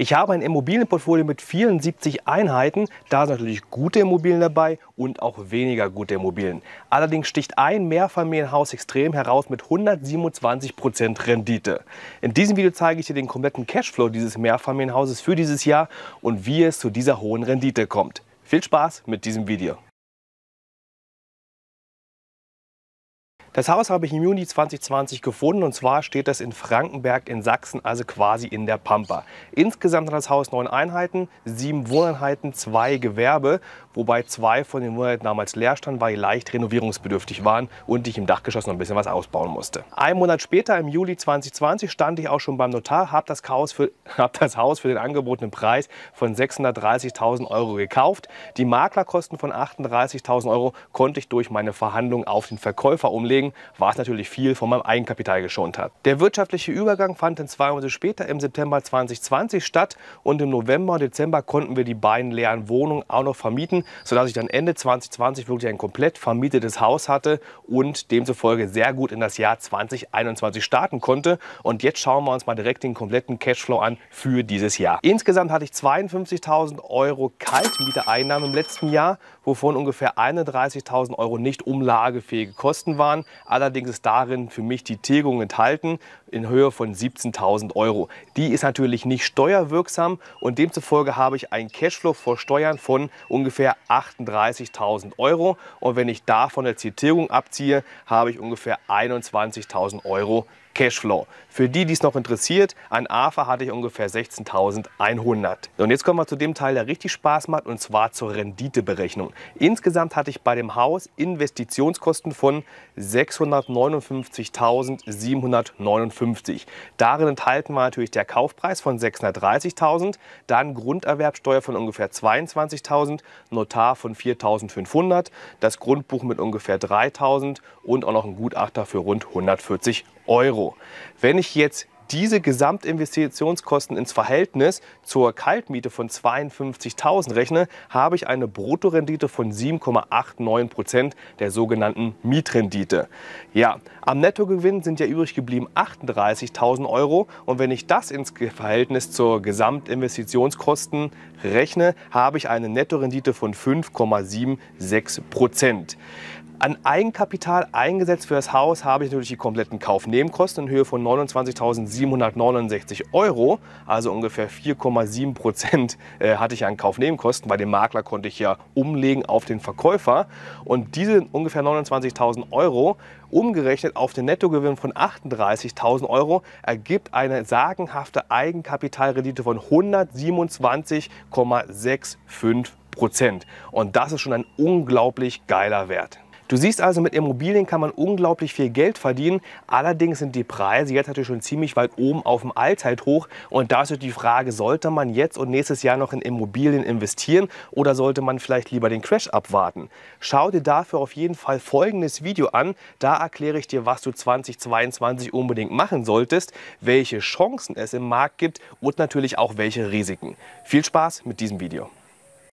Ich habe ein Immobilienportfolio mit 74 Einheiten. Da sind natürlich gute Immobilien dabei und auch weniger gute Immobilien. Allerdings sticht ein Mehrfamilienhaus extrem heraus mit 127% Rendite. In diesem Video zeige ich dir den kompletten Cashflow dieses Mehrfamilienhauses für dieses Jahr und wie es zu dieser hohen Rendite kommt. Viel Spaß mit diesem Video. Das Haus habe ich im Juni 2020 gefunden und zwar steht das in Frankenberg in Sachsen, also quasi in der Pampa. Insgesamt hat das Haus neun Einheiten, sieben Wohneinheiten, zwei Gewerbe, wobei zwei von den Wohneinheiten damals leer standen, weil sie leicht renovierungsbedürftig waren und ich im Dachgeschoss noch ein bisschen was ausbauen musste. Ein Monat später, im Juli 2020, stand ich auch schon beim Notar, habe das, hab das Haus für den angebotenen Preis von 630.000 Euro gekauft. Die Maklerkosten von 38.000 Euro konnte ich durch meine Verhandlung auf den Verkäufer umlegen Banken, was natürlich viel von meinem Eigenkapital geschont hat. Der wirtschaftliche Übergang fand dann zwei Monate später im September 2020 statt und im November und Dezember konnten wir die beiden leeren Wohnungen auch noch vermieten, sodass ich dann Ende 2020 wirklich ein komplett vermietetes Haus hatte und demzufolge sehr gut in das Jahr 2021 starten konnte. Und jetzt schauen wir uns mal direkt den kompletten Cashflow an für dieses Jahr. Insgesamt hatte ich 52.000 Euro Kaltmietereinnahmen im letzten Jahr, wovon ungefähr 31.000 Euro nicht umlagefähige Kosten waren. Allerdings ist darin für mich die Tilgung enthalten in Höhe von 17.000 Euro. Die ist natürlich nicht steuerwirksam und demzufolge habe ich einen Cashflow vor Steuern von ungefähr 38.000 Euro. Und wenn ich davon eine Zitierung abziehe, habe ich ungefähr 21.000 Euro Cashflow. Für die, die es noch interessiert, an AFA hatte ich ungefähr 16.100. Und jetzt kommen wir zu dem Teil, der richtig Spaß macht, und zwar zur Renditeberechnung. Insgesamt hatte ich bei dem Haus Investitionskosten von 659.749 Darin enthalten war natürlich der Kaufpreis von 630.000, dann Grunderwerbsteuer von ungefähr 22.000, Notar von 4.500, das Grundbuch mit ungefähr 3.000 und auch noch ein Gutachter für rund 140 Euro. Wenn ich jetzt diese Gesamtinvestitionskosten ins Verhältnis zur Kaltmiete von 52.000 rechne, habe ich eine Bruttorendite von 7,89 Prozent der sogenannten Mietrendite. Ja, am Nettogewinn sind ja übrig geblieben 38.000 Euro und wenn ich das ins Verhältnis zur Gesamtinvestitionskosten rechne, habe ich eine Nettorendite von 5,76 Prozent. An Eigenkapital eingesetzt für das Haus habe ich natürlich die kompletten Kaufnebenkosten in Höhe von 29.700 769 Euro, also ungefähr 4,7 Prozent äh, hatte ich an Kaufnebenkosten. weil den Makler konnte ich ja umlegen auf den Verkäufer. Und diese ungefähr 29.000 Euro umgerechnet auf den Nettogewinn von 38.000 Euro ergibt eine sagenhafte Eigenkapitalrendite von 127,65 Prozent. Und das ist schon ein unglaublich geiler Wert. Du siehst also, mit Immobilien kann man unglaublich viel Geld verdienen. Allerdings sind die Preise jetzt natürlich schon ziemlich weit oben auf dem Allzeithoch. Und da ist die Frage, sollte man jetzt und nächstes Jahr noch in Immobilien investieren oder sollte man vielleicht lieber den Crash abwarten? Schau dir dafür auf jeden Fall folgendes Video an. Da erkläre ich dir, was du 2022 unbedingt machen solltest, welche Chancen es im Markt gibt und natürlich auch welche Risiken. Viel Spaß mit diesem Video.